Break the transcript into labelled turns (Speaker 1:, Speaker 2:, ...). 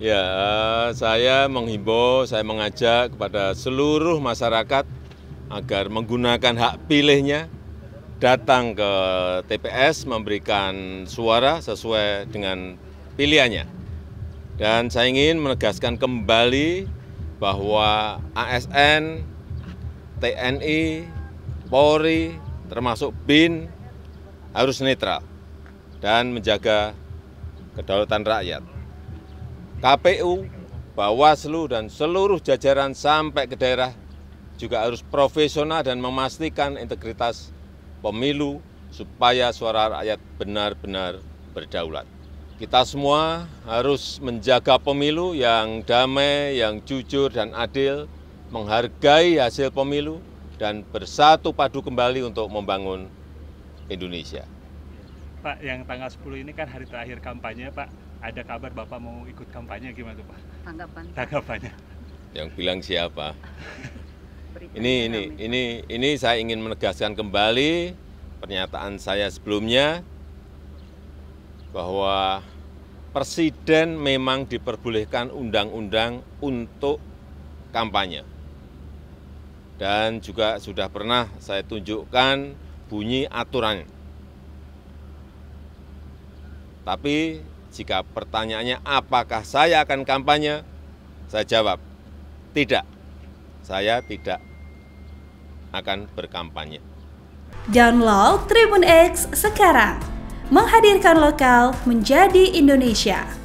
Speaker 1: Ya, saya menghimbau, saya mengajak kepada seluruh masyarakat agar menggunakan hak pilihnya, datang ke TPS memberikan suara sesuai dengan pilihannya. Dan saya ingin menegaskan kembali bahwa ASN, TNI, Polri, termasuk BIN harus netral dan menjaga kedaulatan rakyat. KPU, Bawaslu, dan seluruh jajaran sampai ke daerah juga harus profesional dan memastikan integritas pemilu supaya suara rakyat benar-benar berdaulat. Kita semua harus menjaga pemilu yang damai, yang jujur dan adil, menghargai hasil pemilu, dan bersatu padu kembali untuk membangun Indonesia. Pak, yang tanggal 10 ini kan hari terakhir kampanye, Pak ada kabar Bapak mau ikut kampanye gimana tuh Pak? Tanggapan. Tanggapannya. Yang bilang siapa? ini ini kami. ini ini saya ingin menegaskan kembali pernyataan saya sebelumnya bahwa presiden memang diperbolehkan undang-undang untuk kampanye. Dan juga sudah pernah saya tunjukkan bunyi aturan. Tapi jika pertanyaannya apakah saya akan kampanye, saya jawab, tidak. Saya tidak akan berkampanye. Download Tribun X sekarang. Menghadirkan lokal menjadi Indonesia.